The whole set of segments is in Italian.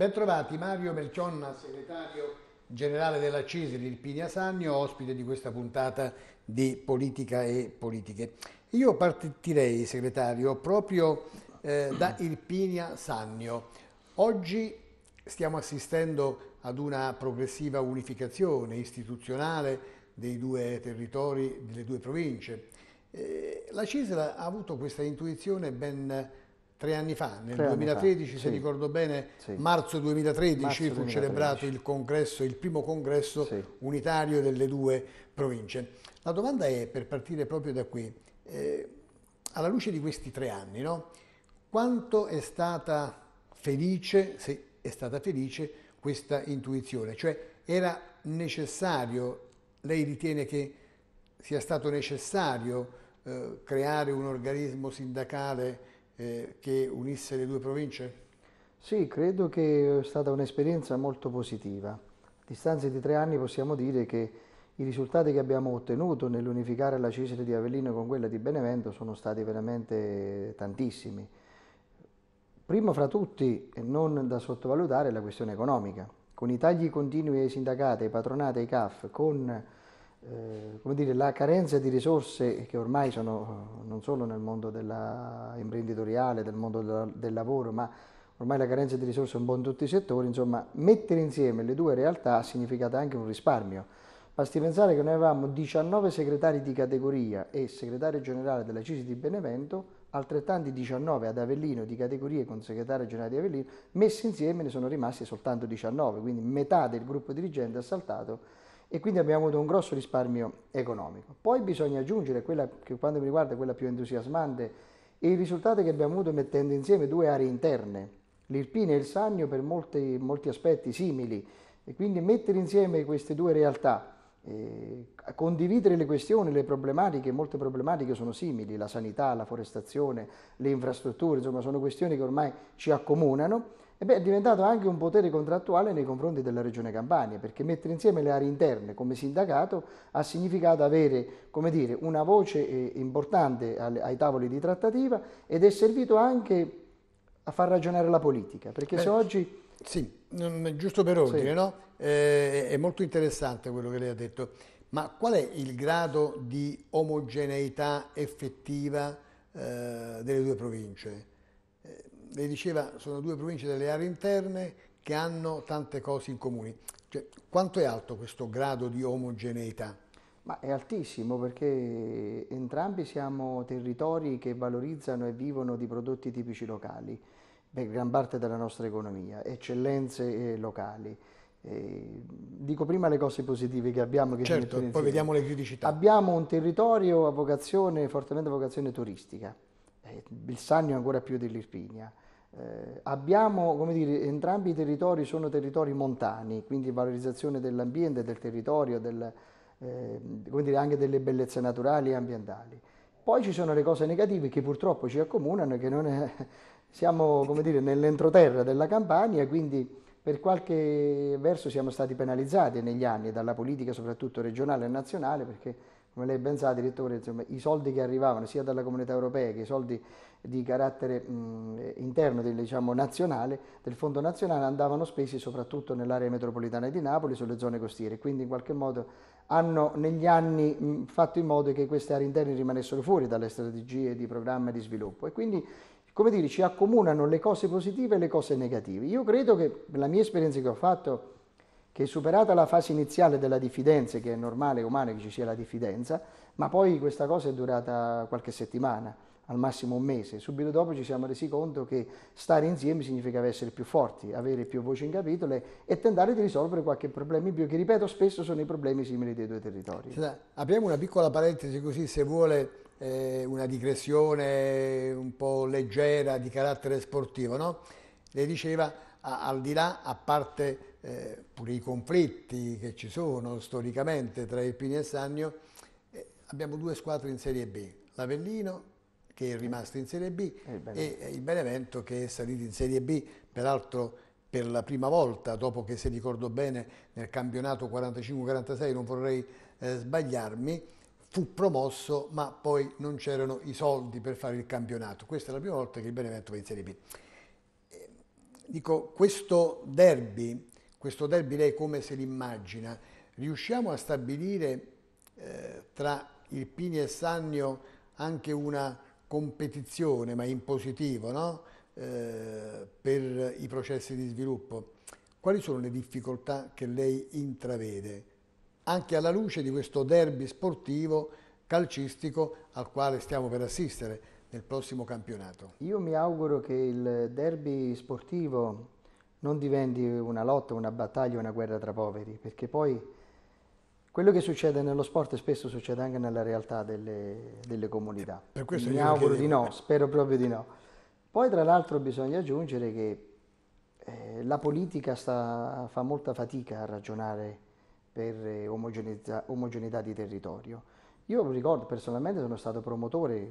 Bentrovati Mario Melcionna, segretario generale della Cesare Pinia Sannio, ospite di questa puntata di Politica e Politiche. Io partirei, segretario, proprio eh, da Irpinia Sannio. Oggi stiamo assistendo ad una progressiva unificazione istituzionale dei due territori, delle due province. Eh, la Cesare ha avuto questa intuizione ben tre anni fa, nel 2013 fa. se sì. ricordo bene, sì. marzo 2013 marzo fu 2013. celebrato il congresso, il primo congresso sì. unitario delle due province. La domanda è, per partire proprio da qui, eh, alla luce di questi tre anni, no? quanto è stata felice, se è stata felice, questa intuizione? Cioè era necessario, lei ritiene che sia stato necessario eh, creare un organismo sindacale eh, che unisse le due province? Sì, credo che è stata un'esperienza molto positiva. A distanza di tre anni possiamo dire che i risultati che abbiamo ottenuto nell'unificare la Cesare di Avellino con quella di Benevento sono stati veramente tantissimi. Primo fra tutti, e non da sottovalutare, la questione economica. Con i tagli continui ai sindacati, ai patronati, ai CAF, con eh, come dire, la carenza di risorse che ormai sono eh, non solo nel mondo imprenditoriale, del mondo della, del lavoro, ma ormai la carenza di risorse è un po' in tutti i settori, insomma mettere insieme le due realtà ha significato anche un risparmio. Basti pensare che noi avevamo 19 segretari di categoria e segretario generale della CISI di Benevento, altrettanti 19 ad Avellino di categoria con segretario generale di Avellino, messi insieme ne sono rimasti soltanto 19, quindi metà del gruppo dirigente ha saltato e quindi abbiamo avuto un grosso risparmio economico. Poi bisogna aggiungere quella che quando mi riguarda quella più entusiasmante i risultati che abbiamo avuto mettendo insieme due aree interne, l'Irpina e il Sannio per molti, molti aspetti simili e quindi mettere insieme queste due realtà, eh, condividere le questioni, le problematiche, molte problematiche sono simili, la sanità, la forestazione, le infrastrutture, insomma sono questioni che ormai ci accomunano e beh, è diventato anche un potere contrattuale nei confronti della Regione Campania, perché mettere insieme le aree interne come sindacato ha significato avere dire, una voce eh, importante ai tavoli di trattativa ed è servito anche a far ragionare la politica, perché beh, se oggi... Sì, mm, mm, giusto per ordine, sì. no? eh, è molto interessante quello che lei ha detto, ma qual è il grado di omogeneità effettiva eh, delle due province? lei diceva sono due province delle aree interne che hanno tante cose in comune. Cioè, quanto è alto questo grado di omogeneità? Ma è altissimo perché entrambi siamo territori che valorizzano e vivono di prodotti tipici locali, per gran parte della nostra economia, eccellenze eh, locali. Eh, dico prima le cose positive che abbiamo. Che certo, poi vediamo le criticità. Abbiamo un territorio a vocazione, fortemente a vocazione turistica. Eh, il Sannio ancora più dell'Irpinia. Eh, abbiamo, come dire, entrambi i territori sono territori montani, quindi valorizzazione dell'ambiente, del territorio, del, eh, dire, anche delle bellezze naturali e ambientali. Poi ci sono le cose negative che purtroppo ci accomunano, che è, siamo dire, nell'entroterra della Campania, quindi per qualche verso siamo stati penalizzati negli anni dalla politica soprattutto regionale e nazionale perché come lei ben sa, direttore, insomma, i soldi che arrivavano sia dalla comunità europea che i soldi di carattere mh, interno, del, diciamo, nazionale, del fondo nazionale, andavano spesi soprattutto nell'area metropolitana di Napoli, sulle zone costiere, quindi in qualche modo hanno negli anni mh, fatto in modo che queste aree interne rimanessero fuori dalle strategie di programma di sviluppo e quindi come dire, ci accomunano le cose positive e le cose negative. Io credo che la mia esperienza che ho fatto che superata la fase iniziale della diffidenza, che è normale, e umano che ci sia la diffidenza, ma poi questa cosa è durata qualche settimana, al massimo un mese. Subito dopo ci siamo resi conto che stare insieme significava essere più forti, avere più voce in capitolo e tentare di risolvere qualche problema in più, che ripeto spesso sono i problemi simili dei due territori. Senta, apriamo una piccola parentesi così se vuole eh, una digressione un po' leggera di carattere sportivo, no? Lei diceva a, al di là, a parte eh, pure i conflitti che ci sono storicamente tra Irpini e Sannio, eh, abbiamo due squadre in Serie B, l'Avellino che è rimasto in Serie B e, e il Benevento che è salito in Serie B, peraltro per la prima volta, dopo che se ricordo bene nel campionato 45-46, non vorrei eh, sbagliarmi, fu promosso ma poi non c'erano i soldi per fare il campionato. Questa è la prima volta che il Benevento va in Serie B. Eh, dico, questo derby questo derby lei come se l'immagina? Riusciamo a stabilire eh, tra il Pini e Sannio anche una competizione, ma in positivo, no? Eh, per i processi di sviluppo. Quali sono le difficoltà che lei intravede, anche alla luce di questo derby sportivo calcistico al quale stiamo per assistere nel prossimo campionato? Io mi auguro che il derby sportivo non diventi una lotta, una battaglia, una guerra tra poveri, perché poi quello che succede nello sport spesso succede anche nella realtà delle, delle comunità. Per questo Mi auguro di no, spero proprio di no. Poi tra l'altro bisogna aggiungere che eh, la politica sta, fa molta fatica a ragionare per eh, omogeneità di territorio. Io ricordo personalmente sono stato promotore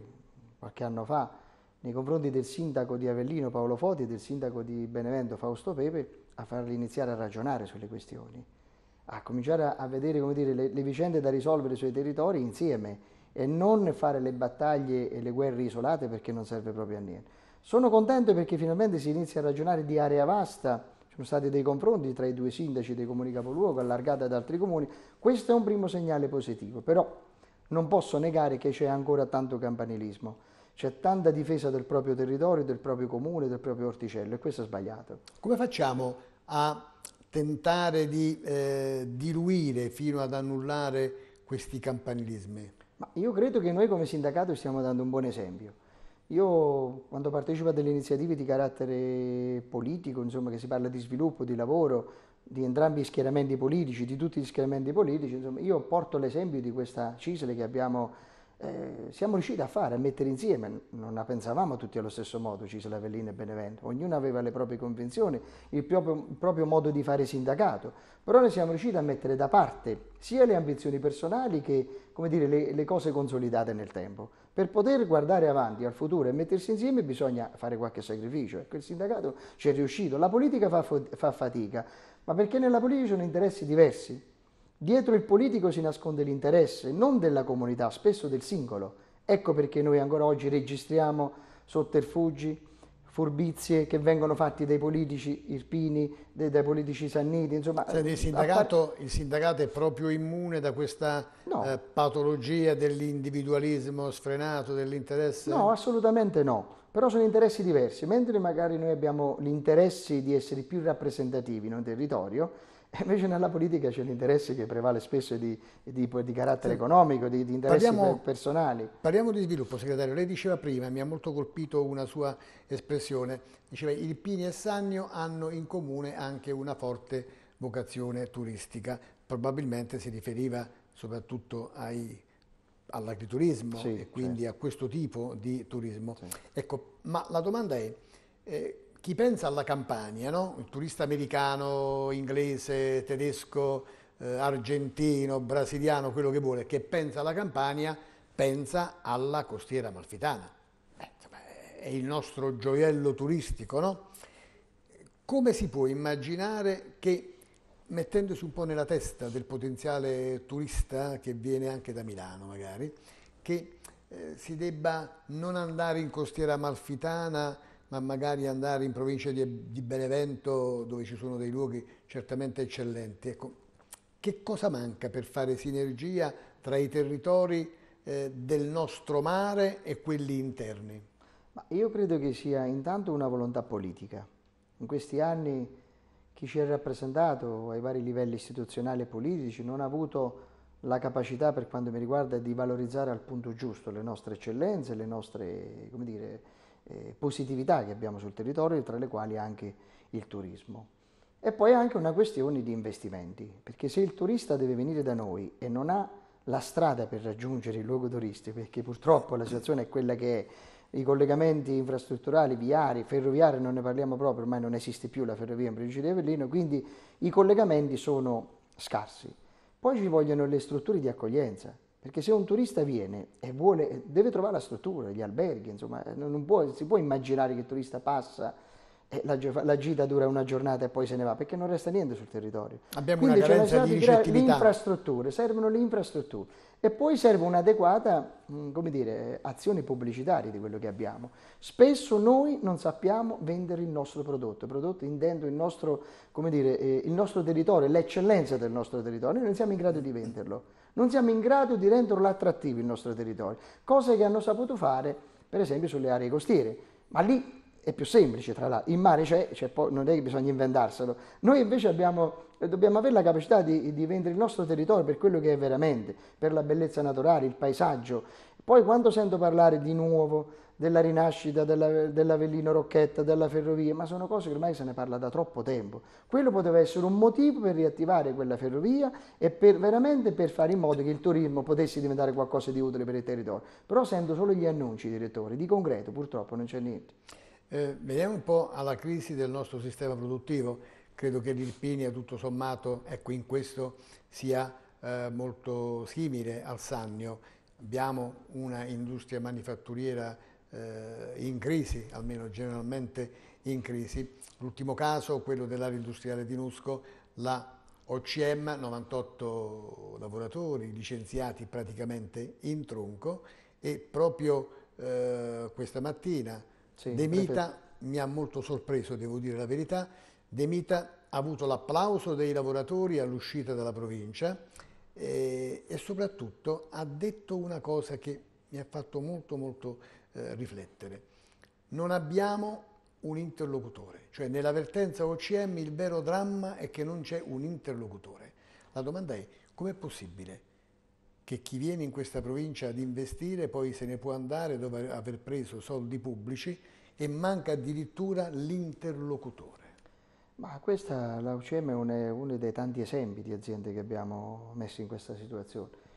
qualche anno fa nei confronti del sindaco di Avellino Paolo Foti e del sindaco di Benevento Fausto Pepe a farli iniziare a ragionare sulle questioni, a cominciare a, a vedere dire, le, le, vicende da risolvere sui territori insieme e non fare le battaglie e le guerre isolate perché non serve proprio a niente. Sono contento perché finalmente si inizia a ragionare di area vasta, ci sono stati dei confronti tra i due sindaci dei comuni capoluogo allargati ad altri comuni, questo è un primo segnale positivo, però non posso negare che c'è ancora tanto campanilismo c'è tanta difesa del proprio territorio, del proprio comune, del proprio orticello e questo è sbagliato. Come facciamo a tentare di eh, diluire fino ad annullare questi campanilismi? Ma io credo che noi come sindacato stiamo dando un buon esempio. Io quando partecipo a delle iniziative di carattere politico, insomma, che si parla di sviluppo, di lavoro, di entrambi gli schieramenti politici, di tutti gli schieramenti politici, insomma, io porto l'esempio di questa CISLE che abbiamo eh, siamo riusciti a fare, a mettere insieme, non la pensavamo tutti allo stesso modo, Cisla Vellini e Benevento, ognuno aveva le proprie convinzioni, il proprio, il proprio modo di fare sindacato, però noi siamo riusciti a mettere da parte sia le ambizioni personali che dire, le, le cose consolidate nel tempo. Per poter guardare avanti al futuro e mettersi insieme bisogna fare qualche sacrificio, ecco il sindacato ci è riuscito, la politica fa, fa fatica, ma perché nella politica ci sono interessi diversi, Dietro il politico si nasconde l'interesse, non della comunità, spesso del singolo. Ecco perché noi ancora oggi registriamo sotterfugi, furbizie che vengono fatti dai politici irpini, dai, dai politici sanniti, insomma... Cioè, il, sindacato, par... il, sindacato, è proprio immune da questa no. eh, patologia dell'individualismo sfrenato, dell'interesse? No, assolutamente no. Però sono interessi diversi. Mentre magari noi abbiamo l'interesse di essere più rappresentativi in un territorio, eh, invece nella politica c'è l'interesse che prevale spesso di, di, di carattere sì. economico, di, di interessi parliamo, personali. Parliamo di sviluppo, segretario. Lei diceva prima, mi ha molto colpito una sua espressione, diceva che Irpini e Sannio hanno in comune anche una forte vocazione turistica. Probabilmente si riferiva soprattutto ai all'agriturismo sì, e quindi certo. a questo tipo di turismo. Sì. Ecco, ma la domanda è, eh, chi pensa alla Campania, no? il turista americano, inglese, tedesco, eh, argentino, brasiliano, quello che vuole, che pensa alla Campania, pensa alla costiera amalfitana. Eh, è il nostro gioiello turistico, no? Come si può immaginare che, mettendosi un po' nella testa del potenziale turista che viene anche da Milano magari, che eh, si debba non andare in costiera amalfitana ma magari andare in provincia di, di Benevento dove ci sono dei luoghi certamente eccellenti. Ecco, che cosa manca per fare sinergia tra i territori eh, del nostro mare e quelli interni? Ma io credo che sia intanto una volontà politica. In questi anni chi ci ha rappresentato ai vari livelli istituzionali e politici non ha avuto la capacità, per quanto mi riguarda, di valorizzare al punto giusto le nostre eccellenze, le nostre dire, eh, positività che abbiamo sul territorio, tra le quali anche il turismo. E poi anche una questione di investimenti, perché se il turista deve venire da noi e non ha la strada per raggiungere il luogo turistico, perché purtroppo la situazione è quella che è, i collegamenti infrastrutturali, viari, ferroviari, non ne parliamo proprio, ormai non esiste più la ferrovia in provincia di Avellino, quindi i collegamenti sono scarsi. Poi ci vogliono le strutture di accoglienza, perché se un turista viene e vuole, deve trovare la struttura, gli alberghi, insomma, non può, si può immaginare che il turista passa e la, la, gita dura una giornata e poi se ne va, perché non resta niente sul territorio. Abbiamo Quindi una carenza di ricettività. Le infrastrutture, servono le infrastrutture e poi serve un'adeguata, mm, come dire, azione pubblicitaria di quello che abbiamo. Spesso noi non sappiamo vendere il nostro prodotto, il prodotto intendo il nostro, come dire, eh, il nostro territorio, l'eccellenza del nostro territorio, noi non siamo in grado di venderlo non siamo in grado di renderlo attrattivo il nostro territorio, cose che hanno saputo fare per esempio sulle aree costiere, ma lì è più semplice tra l'altro, in mare c'è, non è che bisogna inventarselo, noi invece abbiamo, dobbiamo avere la capacità di, di vendere il nostro territorio per quello che è veramente, per la bellezza naturale, il paesaggio, poi quando sento parlare di nuovo della rinascita della, dell'Avellino Rocchetta, della ferrovia, ma sono cose che ormai se ne parla da troppo tempo. Quello poteva essere un motivo per riattivare quella ferrovia e per, veramente per fare in modo che il turismo potesse diventare qualcosa di utile per il territorio. Però sento solo gli annunci, direttore, di concreto purtroppo non c'è niente. Eh, veniamo un po' alla crisi del nostro sistema produttivo. Credo che l'Irpinia tutto sommato, ecco in questo, sia eh, molto simile al Sannio. Abbiamo una industria manifatturiera eh, in crisi, almeno generalmente in crisi. L'ultimo caso, quello dell'area industriale di Nusco, la OCM, 98 lavoratori licenziati praticamente in tronco e proprio eh, questa mattina sì, De Mita perfetto. mi ha molto sorpreso, devo dire la verità, De Mita ha avuto l'applauso dei lavoratori all'uscita dalla provincia e, eh, e soprattutto ha detto una cosa che mi ha fatto molto molto eh, riflettere. Non abbiamo un interlocutore, cioè nell'avvertenza OCM il vero dramma è che non c'è un interlocutore. La domanda è com'è possibile che chi viene in questa provincia ad investire poi se ne può andare dopo aver preso soldi pubblici e manca addirittura l'interlocutore? Ma questa, la OCM è uno dei tanti esempi di aziende che abbiamo messo in questa situazione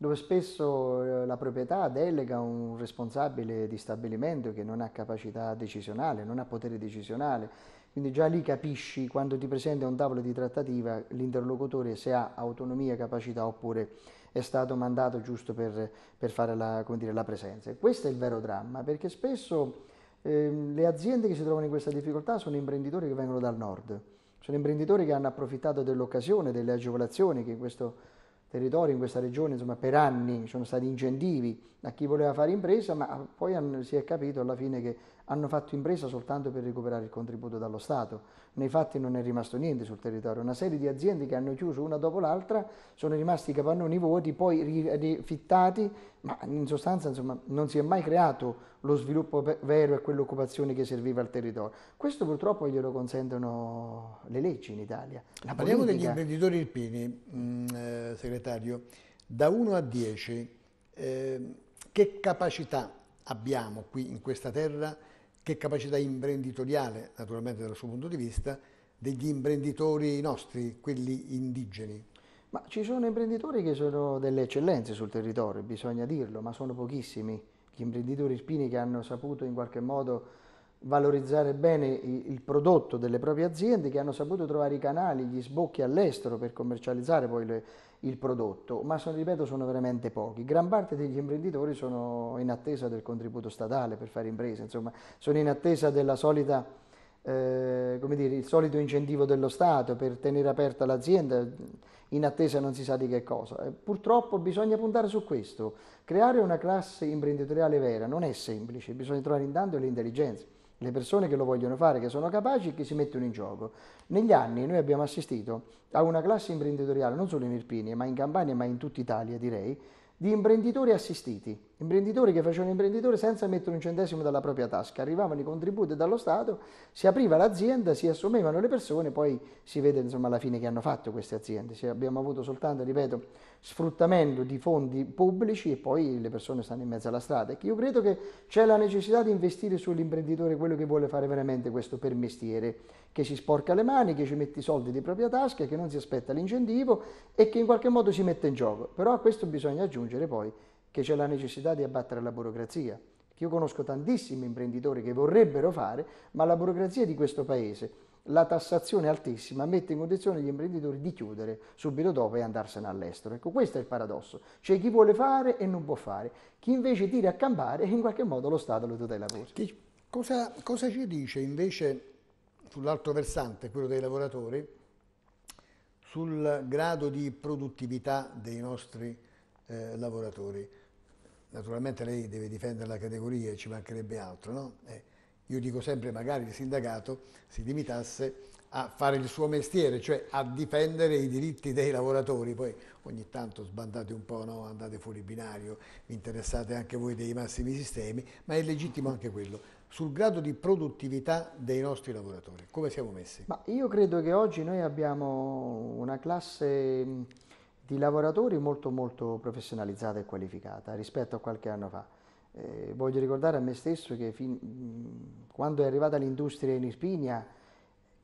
dove spesso eh, la proprietà delega un responsabile di stabilimento che non ha capacità decisionale, non ha potere decisionale, quindi già lì capisci quando ti presenti a un tavolo di trattativa l'interlocutore se ha autonomia, capacità oppure è stato mandato giusto per, per fare la, dire, la, presenza. questo è il vero dramma perché spesso eh, le aziende che si trovano in questa difficoltà sono imprenditori che vengono dal nord, sono imprenditori che hanno approfittato dell'occasione, delle agevolazioni che in questo territorio, in questa regione, insomma, per anni ci sono stati incentivi a chi voleva fare impresa, ma poi si è capito alla fine che hanno fatto impresa soltanto per recuperare il contributo dallo Stato. Nei fatti non è rimasto niente sul territorio. Una serie di aziende che hanno chiuso una dopo l'altra sono rimasti capannoni vuoti, poi rifittati, ma in sostanza insomma, non si è mai creato lo sviluppo vero e quell'occupazione che serviva al territorio. Questo purtroppo glielo consentono le leggi in Italia. Parliamo politica... degli imprenditori irpini, mh, mm, eh, segretario. Da 1 a 10, eh, che capacità abbiamo qui in questa terra che capacità imprenditoriale, naturalmente dal suo punto di vista, degli imprenditori nostri, quelli indigeni? Ma ci sono imprenditori che sono delle eccellenze sul territorio, bisogna dirlo, ma sono pochissimi gli imprenditori spini che hanno saputo in qualche modo valorizzare bene il prodotto delle proprie aziende che hanno saputo trovare i canali, gli sbocchi all'estero per commercializzare poi le, il prodotto, ma sono, ripeto sono veramente pochi. Gran parte degli imprenditori sono in attesa del contributo statale per fare imprese, insomma sono in attesa della solita, eh, come dire, il solito incentivo dello Stato per tenere aperta l'azienda in attesa non si sa di che cosa. Eh, purtroppo bisogna puntare su questo, creare una classe imprenditoriale vera non è semplice, bisogna trovare intanto l'intelligenza le persone che lo vogliono fare, che sono capaci e che si mettono in gioco. Negli anni noi abbiamo assistito a una classe imprenditoriale, non solo in Irpini, ma in Campania, ma in tutta Italia direi, di imprenditori assistiti, Imprenditori che facevano imprenditore senza mettere un centesimo dalla propria tasca, arrivavano i contributi dallo Stato, si apriva l'azienda, si assumevano le persone, poi si vede insomma alla fine che hanno fatto queste aziende. Se abbiamo avuto soltanto, ripeto, sfruttamento di fondi pubblici e poi le persone stanno in mezzo alla strada. Ecco, io credo che c'è la necessità di investire sull'imprenditore quello che vuole fare veramente questo per mestiere, che si sporca le mani, che ci mette i soldi di propria tasca, che non si aspetta l'incentivo e che in qualche modo si mette in gioco. Però a questo bisogna aggiungere poi che c'è la necessità di abbattere la burocrazia. Io conosco tantissimi imprenditori che vorrebbero fare, ma la burocrazia di questo paese, la tassazione altissima, mette in condizione gli imprenditori di chiudere subito dopo e andarsene all'estero. Ecco, questo è il paradosso. C'è chi vuole fare e non può fare, chi invece tira a campare e in qualche modo lo Stato lo tutela pure. Cosa, cosa ci dice invece sull'altro versante, quello dei lavoratori, sul grado di produttività dei nostri eh, lavoratori? naturalmente lei deve difendere la categoria e ci mancherebbe altro, no? eh, io dico sempre magari il sindacato si limitasse a fare il suo mestiere, cioè a difendere i diritti dei lavoratori, poi ogni tanto sbandate un po', no? andate fuori binario, vi interessate anche voi dei massimi sistemi, ma è legittimo anche quello. Sul grado di produttività dei nostri lavoratori, come siamo messi? Ma io credo che oggi noi abbiamo una classe di lavoratori molto molto professionalizzata e qualificata rispetto a qualche anno fa. Eh, voglio ricordare a me stesso che fin, quando è arrivata l'industria in Irpinia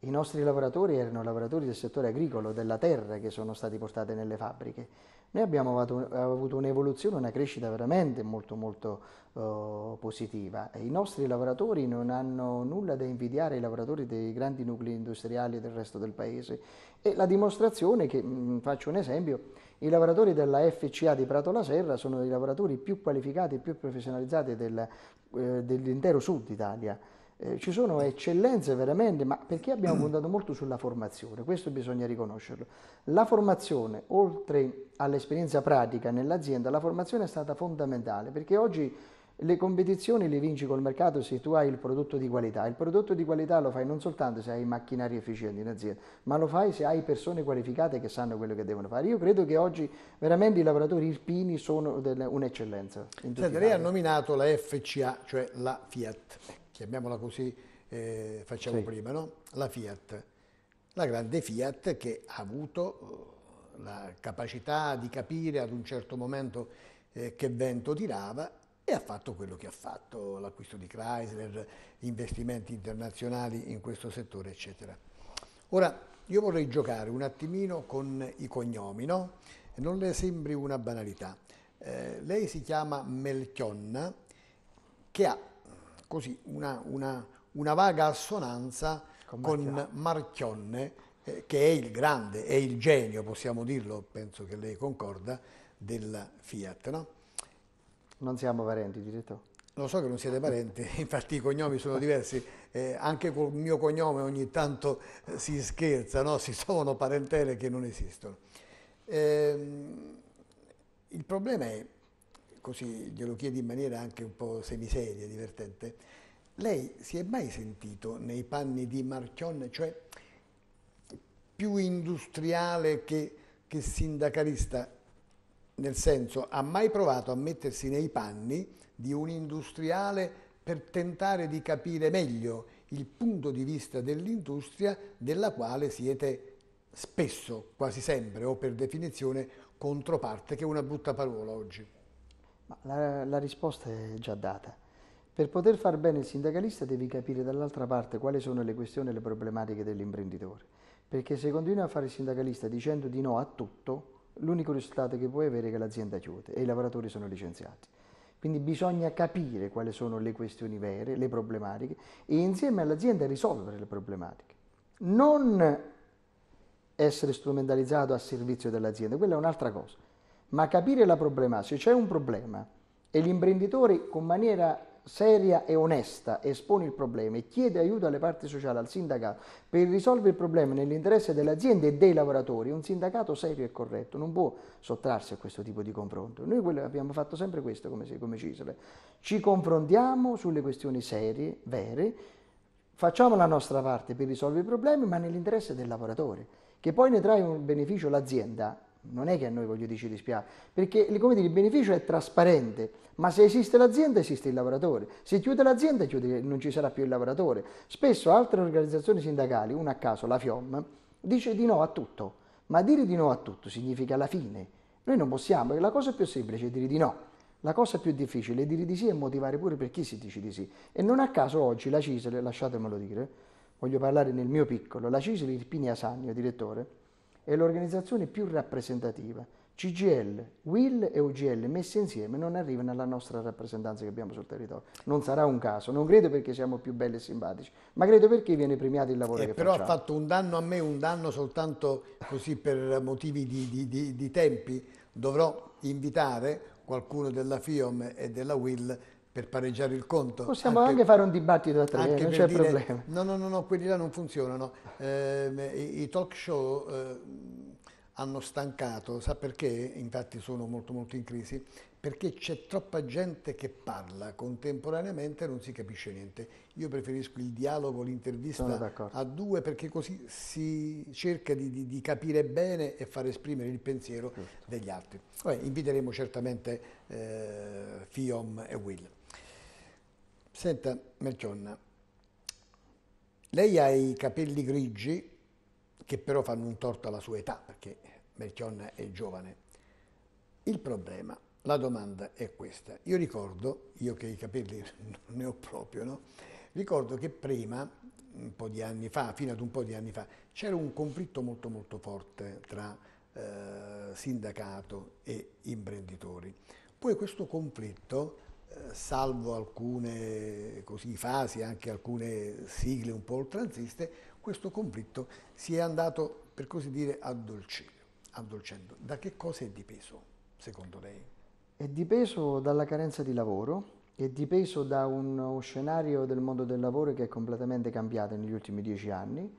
i nostri lavoratori erano lavoratori del settore agricolo, della terra che sono stati portati nelle fabbriche noi abbiamo avuto un'evoluzione, una crescita veramente molto molto eh, positiva e i nostri lavoratori non hanno nulla da invidiare ai lavoratori dei grandi nuclei industriali del resto del paese e la dimostrazione che, mh, mm, faccio un esempio, i lavoratori della FCA di Prato La Serra sono i lavoratori più qualificati e più professionalizzati del, eh, dell'intero sud Italia eh, ci sono eccellenze veramente, ma perché abbiamo mm. puntato molto sulla formazione, questo bisogna riconoscerlo. La formazione, oltre all'esperienza pratica nell'azienda, la formazione è stata fondamentale perché oggi le competizioni le vinci col mercato se tu hai il prodotto di qualità. Il prodotto di qualità lo fai non soltanto se hai macchinari efficienti in azienda, ma lo fai se hai persone qualificate che sanno quello che devono fare. Io credo che oggi veramente i lavoratori irpini sono un'eccellenza. Senta, lei ha nominato la FCA, cioè la Fiat chiamiamola così, eh, facciamo sì. prima, no? la Fiat, la grande Fiat che ha avuto eh, la capacità di capire ad un certo momento eh, che vento tirava e ha fatto quello che ha fatto, l'acquisto di Chrysler, investimenti internazionali in questo settore, eccetera. Ora, io vorrei giocare un attimino con i cognomi, no? Non le sembri una banalità. Eh, lei si chiama Melchionna, che ha così una, una, una vaga assonanza con, con Marchionne, eh, che è il grande, è il genio, possiamo dirlo, penso che lei concorda, del Fiat. No? Non siamo parenti, direttore. Lo so che non siete parenti, infatti i cognomi sono diversi, eh, anche col mio cognome ogni tanto eh, si scherza, no? si sono parentele che non esistono. Eh, il problema è così glielo chiedo in maniera anche un po' semiseria, divertente, lei si è mai sentito nei panni di Marchionne, cioè più industriale che, che sindacalista? Nel senso, ha mai provato a mettersi nei panni di un industriale per tentare di capire meglio il punto di vista dell'industria della quale siete spesso, quasi sempre, o per definizione, controparte, che è una brutta parola oggi. La, la, risposta è già data. Per poter far bene il sindacalista devi capire dall'altra parte quali sono le questioni e le problematiche dell'imprenditore, perché se continui a fare il sindacalista dicendo di no a tutto, l'unico risultato che puoi avere è che l'azienda chiude e i lavoratori sono licenziati. Quindi bisogna capire quali sono le questioni vere, le problematiche e insieme all'azienda risolvere le problematiche. Non essere strumentalizzato a servizio dell'azienda, quella è un'altra cosa ma capire la problematica, se c'è un problema e l'imprenditore con maniera seria e onesta espone il problema e chiede aiuto alle parti sociali, al sindacato, per risolvere il problema nell'interesse dell'azienda e dei lavoratori, un sindacato serio e corretto non può sottrarsi a questo tipo di confronto. Noi abbiamo fatto sempre questo come, come Cisle. Ci confrontiamo sulle questioni serie, vere, facciamo la nostra parte per risolvere i problemi, ma nell'interesse del lavoratore, che poi ne trae un beneficio l'azienda non è che a noi voglio dire ci dispiace, perché dire, il beneficio è trasparente, ma se esiste l'azienda esiste il lavoratore, se chiude l'azienda chiude, non ci sarà più il lavoratore. Spesso altre organizzazioni sindacali, una a caso, la FIOM, dice di no a tutto, ma dire di no a tutto significa la fine. Noi non possiamo, la cosa più semplice è dire di no. La cosa più difficile è dire di sì e motivare pure per chi si dice di sì. E non a caso oggi la CISL, lasciatemelo dire, voglio parlare nel mio piccolo, la CISL Irpini Asagno, direttore, è l'organizzazione più rappresentativa. CGL, WIL e UGL messi insieme non arrivano alla nostra rappresentanza che abbiamo sul territorio. Non sarà un caso, non credo perché siamo più belli e simpatici, ma credo perché viene premiato il lavoro eh, che però facciamo. Però ha fatto un danno a me, un danno soltanto così per motivi di, di, di, di tempi. Dovrò invitare qualcuno della FIOM e della WIL per pareggiare il conto. Possiamo anche, anche fare un dibattito a tre, anche non c'è dire, problema. No, no, no, no, quelli là non funzionano. Eh, i, talk show eh, hanno stancato, sa perché? Infatti sono molto molto in crisi, perché c'è troppa gente che parla contemporaneamente e non si capisce niente. Io preferisco il dialogo, l'intervista a due, perché così si cerca di, di, di capire bene e far esprimere il pensiero Giusto. degli altri. Vabbè, inviteremo certamente eh, Fiom e Will. Senta, Melchionna, lei ha i capelli grigi che però fanno un torto alla sua età, perché Melchionna è giovane. Il problema, la domanda è questa. Io ricordo, io che i capelli non ne ho proprio, no? Ricordo che prima, un po' di anni fa, fino ad un po' di anni fa, c'era un conflitto molto molto forte tra eh, sindacato e imprenditori. Poi questo conflitto salvo alcune così, fasi, anche alcune sigle un po' oltranziste, questo conflitto si è andato, per così dire, addolcendo. addolcendo. Da che cosa è dipeso, secondo lei? È dipeso dalla carenza di lavoro, è dipeso da uno scenario del mondo del lavoro che è completamente cambiato negli ultimi dieci anni,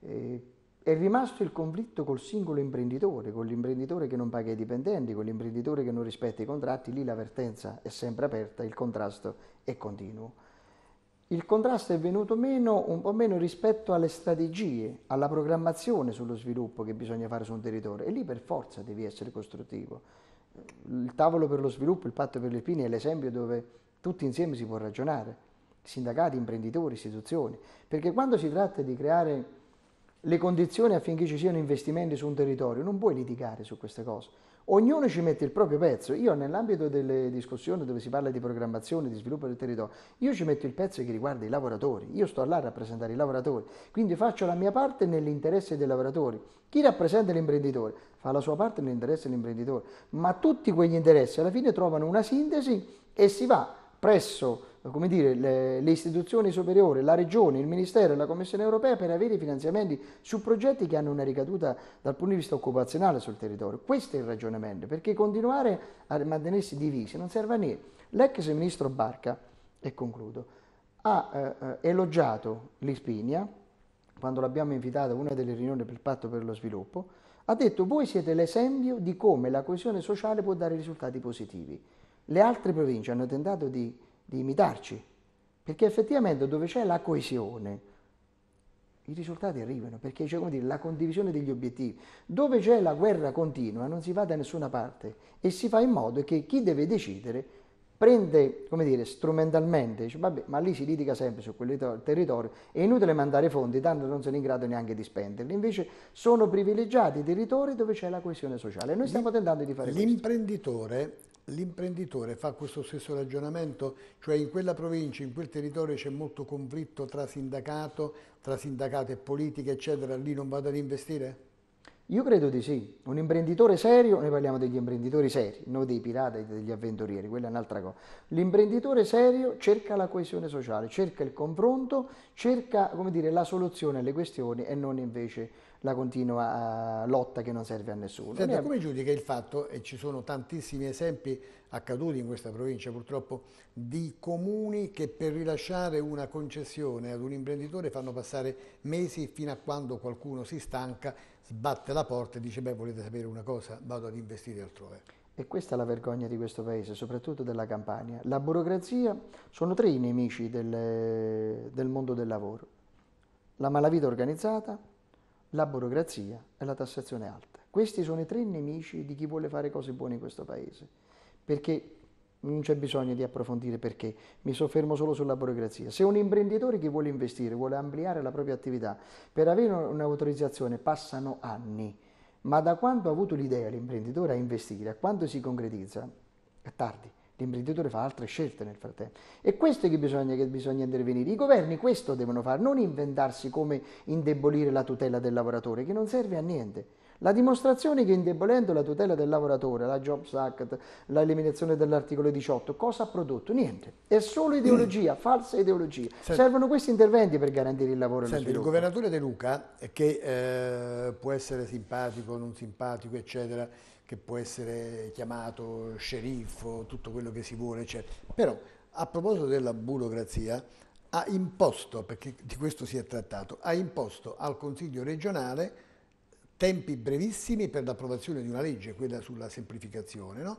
eh, è rimasto il conflitto col singolo imprenditore, con l'imprenditore che non paga i dipendenti, con l'imprenditore che non rispetta i contratti, lì l'avvertenza è sempre aperta, il contrasto è continuo. Il contrasto è venuto meno, un po' meno rispetto alle strategie, alla programmazione sullo sviluppo che bisogna fare su un territorio e lì per forza devi essere costruttivo. Il tavolo per lo sviluppo, il patto per le pini è l'esempio dove tutti insieme si può ragionare, sindacati, imprenditori, istituzioni, perché quando si tratta di creare le condizioni affinché ci siano investimenti su un territorio, non puoi litigare su queste cose. Ognuno ci mette il proprio pezzo. Io nell'ambito delle discussioni dove si parla di programmazione, di sviluppo del territorio, io ci metto il pezzo che riguarda i lavoratori. Io sto là a rappresentare i lavoratori, quindi faccio la mia parte nell'interesse dei lavoratori. Chi rappresenta l'imprenditore fa la sua parte nell'interesse dell'imprenditore, ma tutti quegli interessi alla fine trovano una sintesi e si va presso come dire, le, le, istituzioni superiori, la Regione, il Ministero e la Commissione europea per avere finanziamenti su progetti che hanno una ricaduta dal punto di vista occupazionale sul territorio. Questo è il ragionamento, perché continuare a mantenersi divisi non serve a niente. L'ex ministro Barca, e concludo, ha eh, eh, elogiato l'Ispinia, quando l'abbiamo invitata a una delle riunioni per il Patto per lo Sviluppo, ha detto voi siete l'esempio di come la coesione sociale può dare risultati positivi. Le altre province hanno tentato di di imitarci, perché effettivamente dove c'è la coesione, i risultati arrivano, perché c'è come dire, la condivisione degli obiettivi. Dove c'è la guerra continua non si va da nessuna parte e si fa in modo che chi deve decidere prende, come dire, strumentalmente, dice, vabbè, ma lì si litiga sempre su quel territorio, è inutile mandare fondi, tanto non sono in grado neanche di spenderli. Invece sono privilegiati i territori dove c'è la coesione sociale noi stiamo tentando di fare L'imprenditore questo. L'imprenditore L'imprenditore fa questo stesso ragionamento, cioè in quella provincia, in quel territorio c'è molto conflitto tra sindacato, tra sindacato e politica, eccetera, lì non vado ad investire? Io credo di sì. Un imprenditore serio, noi parliamo degli imprenditori seri, non dei pirati degli avventurieri, quella è un'altra cosa. L'imprenditore serio cerca la coesione sociale, cerca il confronto, cerca dire, la soluzione alle questioni e non invece la continua eh, lotta che non serve a nessuno. Senta, abbiamo... come giudica il fatto, e ci sono tantissimi esempi accaduti in questa provincia purtroppo, di comuni che per rilasciare una concessione ad un imprenditore fanno passare mesi fino a quando qualcuno si stanca, sbatte la porta e dice beh volete sapere una cosa, vado ad investire altrove. E questa è la vergogna di questo paese, soprattutto della Campania. La burocrazia sono tre i nemici del, del mondo del lavoro. La malavita organizzata, la burocrazia e la tassazione alta. Questi sono i tre nemici di chi vuole fare cose buone in questo Paese, perché non c'è bisogno di approfondire perché, mi soffermo solo sulla burocrazia. Se un imprenditore che vuole investire, vuole ampliare la propria attività, per avere un'autorizzazione passano anni, ma da quando ha avuto l'idea l'imprenditore a investire, a quando si concretizza, è tardi. L'imprenditore fa altre scelte nel frattempo. E questo è che bisogna, che bisogna intervenire. I governi questo devono fare, non inventarsi come indebolire la tutela del lavoratore, che non serve a niente. La dimostrazione che indebolendo la tutela del lavoratore, la Jobs Act, l'eliminazione dell'articolo 18, cosa ha prodotto? Niente. È solo ideologia, mm. falsa ideologia. Senti, Servono questi interventi per garantire il lavoro. Senti, il governatore De Luca, che eh, può essere simpatico, non simpatico, eccetera, che può essere chiamato sceriffo, tutto quello che si vuole, eccetera. Cioè. Però a proposito della burocrazia, ha imposto, perché di questo si è trattato, ha imposto al Consiglio regionale tempi brevissimi per l'approvazione di una legge, quella sulla semplificazione, no?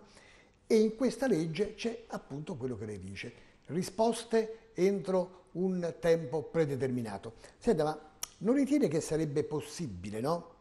e in questa legge c'è appunto quello che lei dice, risposte entro un tempo predeterminato. Senta, ma non ritiene che sarebbe possibile, no?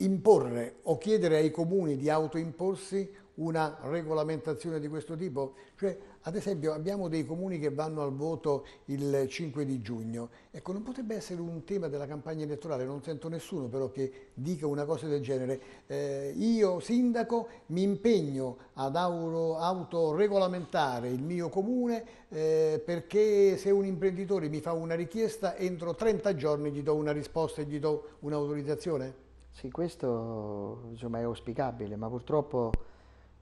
imporre o chiedere ai comuni di autoimporsi una regolamentazione di questo tipo? Cioè, ad esempio, abbiamo dei comuni che vanno al voto il 5 di giugno. Ecco, non potrebbe essere un tema della campagna elettorale, non sento nessuno però che dica una cosa del genere. Eh, io, sindaco, mi impegno ad autoregolamentare il mio comune eh, perché se un imprenditore mi fa una richiesta, entro 30 giorni gli do una risposta e gli do un'autorizzazione? Sì, questo insomma, è auspicabile, ma purtroppo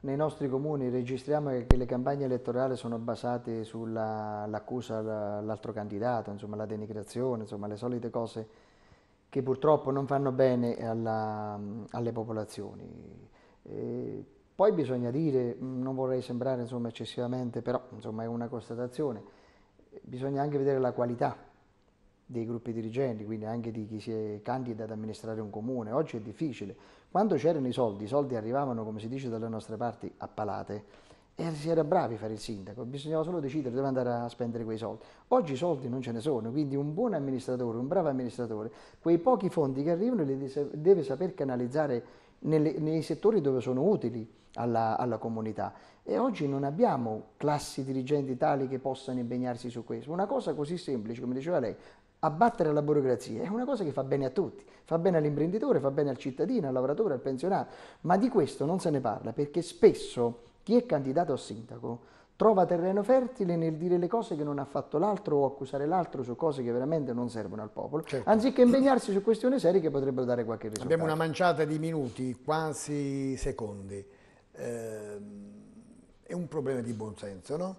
nei nostri comuni registriamo che le campagne elettorali sono basate sull'accusa all'altro candidato, insomma, la denigrazione, insomma, le solite cose che purtroppo non fanno bene alla, alle popolazioni. E poi bisogna dire, non vorrei sembrare insomma, eccessivamente, però insomma, è una constatazione, bisogna anche vedere la qualità dei gruppi dirigenti, quindi anche di chi si è candida ad amministrare un comune. Oggi è difficile. Quando c'erano i soldi, i soldi arrivavano, come si dice dalle nostre parti, a palate e si era bravi a fare il sindaco, bisognava solo decidere dove andare a spendere quei soldi. Oggi i soldi non ce ne sono, quindi un buon amministratore, un bravo amministratore, quei pochi fondi che arrivano li deve saper canalizzare nelle, nei settori dove sono utili alla, alla, comunità. E oggi non abbiamo classi dirigenti tali che possano impegnarsi su questo. Una cosa così semplice, come diceva lei, abbattere la burocrazia è una cosa che fa bene a tutti, fa bene all'imprenditore, fa bene al cittadino, al lavoratore, al pensionato, ma di questo non se ne parla perché spesso chi è candidato a sindaco trova terreno fertile nel dire le cose che non ha fatto l'altro o accusare l'altro su cose che veramente non servono al popolo, certo. anziché impegnarsi su questioni serie che potrebbero dare qualche risultato. Abbiamo una manciata di minuti, quasi secondi. Eh, è un problema di buonsenso, no?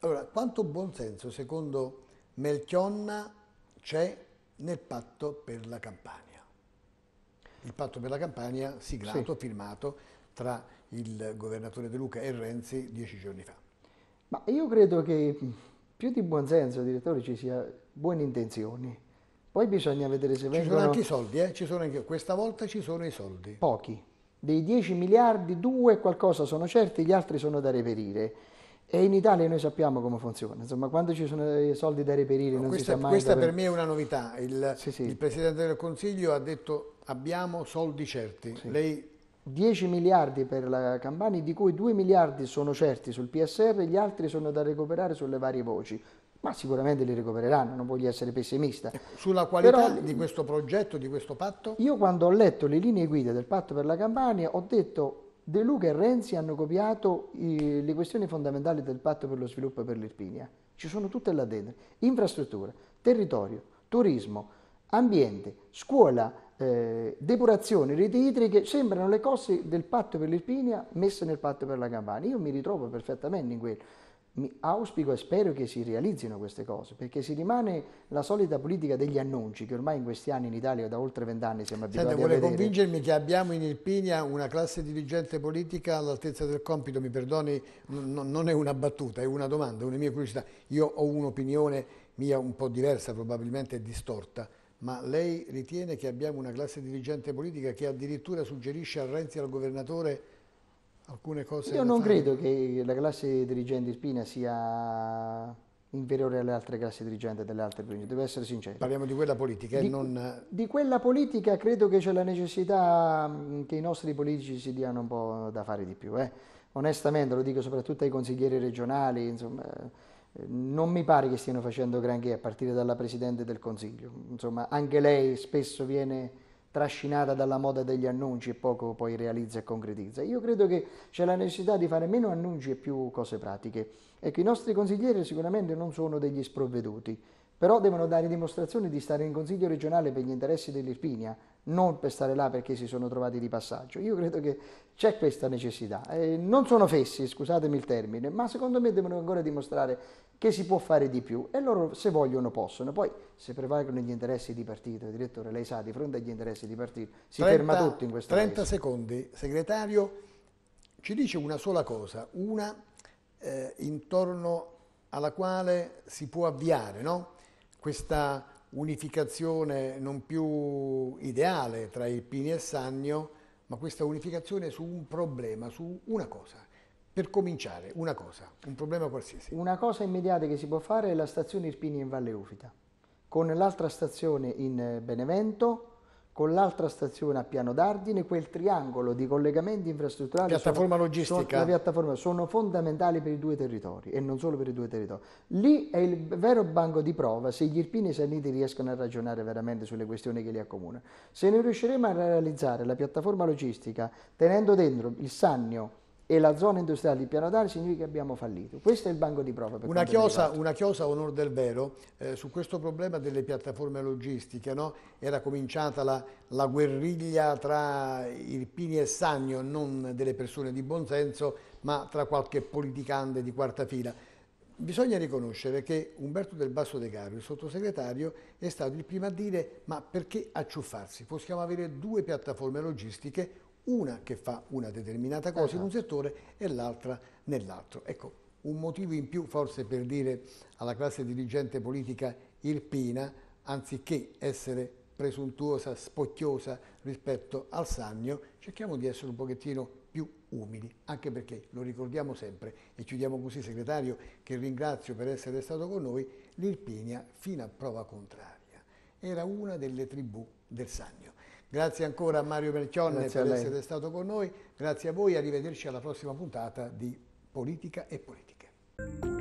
Allora, quanto buonsenso secondo Melchionna c'è nel patto per la Campania. Il patto per la Campania siglato, sì. firmato tra il governatore De Luca e Renzi dieci giorni fa. Ma io credo che più di buon senso, direttore, ci sia buone intenzioni. Poi bisogna vedere se vengono... Ci sono anche i soldi, eh? ci sono anche... questa volta ci sono i soldi. Pochi. Dei 10 miliardi, due qualcosa sono certi, gli altri sono da reperire. E in Italia noi sappiamo come funziona, insomma quando ci sono i soldi da reperire no, non questa, si sa mai. Questa per me è una novità, il, sì, sì. il, Presidente del Consiglio ha detto abbiamo soldi certi, sì. lei 10 miliardi per la Campania, di cui 2 miliardi sono certi sul PSR, gli altri sono da recuperare sulle varie voci. Ma sicuramente li recupereranno, non voglio essere pessimista. Ecco, sulla qualità Però, di questo progetto, di questo patto? Io quando ho letto le linee guida del patto per la Campania ho detto De Luca e Renzi hanno copiato eh, le questioni fondamentali del patto per lo sviluppo e per l'Irpinia. Ci sono tutte là dentro. Infrastruttura, territorio, turismo, ambiente, scuola, eh, depurazione, reti idriche, sembrano le cose del patto per l'Irpinia messe nel patto per la Campania. Io mi ritrovo perfettamente in quello auspico e spero che si realizzino queste cose, perché si rimane la solita politica degli annunci che ormai in questi anni in Italia da oltre vent'anni siamo abituati Senta, a vedere. Vuole convincermi che abbiamo in Irpinia una classe dirigente politica all'altezza del compito, mi perdoni, non è una battuta, è una domanda, è una mia curiosità. Io ho un'opinione mia un po' diversa, probabilmente distorta, ma lei ritiene che abbiamo una classe dirigente politica che addirittura suggerisce a Renzi al governatore alcune cose... Io non fare. credo che la classe dirigente di Spina sia inferiore alle altre classi dirigenti delle altre province, devo essere sincero. Parliamo di quella politica di, non... di quella politica credo che c'è la necessità mm, che i nostri politici si diano un po' da fare di più. Eh. Onestamente, lo dico soprattutto ai consiglieri regionali, insomma, eh, non mi pare che stiano facendo granché a partire dalla Presidente del Consiglio. Insomma, anche lei spesso viene trascinata dalla moda degli annunci e poco poi realizza e concretizza. Io credo che c'è la necessità di fare meno annunci e più cose pratiche. Ecco, i nostri consiglieri sicuramente non sono degli sprovveduti, però devono dare dimostrazione di stare in consiglio regionale per gli interessi dell'Irpinia, non per stare là perché si sono trovati di passaggio. Io credo che c'è questa necessità. Eh, non sono fessi, scusatemi il termine, ma secondo me devono ancora dimostrare che si può fare di più e loro se vogliono possono. Poi se prevalgono gli interessi di partito, direttore lei sa, di fronte agli interessi di partito si 30, ferma tutto in questo 30 paese. secondi, segretario, ci dice una sola cosa, una eh, intorno alla quale si può avviare no? questa unificazione non più ideale tra il Pini e Sannio, ma questa unificazione su un problema, su una cosa per cominciare, una cosa, un problema qualsiasi. Una cosa immediata che si può fare è la stazione Irpini in Valle Ufita, con l'altra stazione in eh, Benevento, con l'altra stazione a Piano d'Ardine, quel triangolo di collegamenti infrastrutturali piattaforma sono, logistica. Sono, piattaforma, sono fondamentali per i due territori e non solo per i due territori. Lì è il vero banco di prova se gli irpini e i saniti riescono a ragionare veramente sulle questioni che li accomunano. Se noi riusciremo a realizzare la piattaforma logistica tenendo dentro il Sannio, e la zona industriale di Pianodare significa che abbiamo fallito. Questo è il banco di prova. Una chiosa, una, chiosa, onor del vero, eh, su questo problema delle piattaforme logistiche, no? era cominciata la, la, guerriglia tra Irpini e Sagno, non delle persone di buonsenso, ma tra qualche politicante di quarta fila. Bisogna riconoscere che Umberto del Basso De Caro, il sottosegretario, è stato il primo a dire ma perché acciuffarsi? Possiamo avere due piattaforme logistiche, una che fa una determinata cosa uh -huh. in un esatto. settore e l'altra nell'altro. Ecco, un motivo in più forse per dire alla classe dirigente politica irpina, anziché essere presuntuosa, spocchiosa rispetto al Sannio, cerchiamo di essere un pochettino più umili, anche perché lo ricordiamo sempre e chiudiamo così, segretario, che ringrazio per essere stato con noi, l'Irpinia fino a prova contraria era una delle tribù del Sannio. Grazie ancora a Mario Merchionne per essere stato con noi, grazie a voi, arrivederci alla prossima puntata di Politica e Politiche.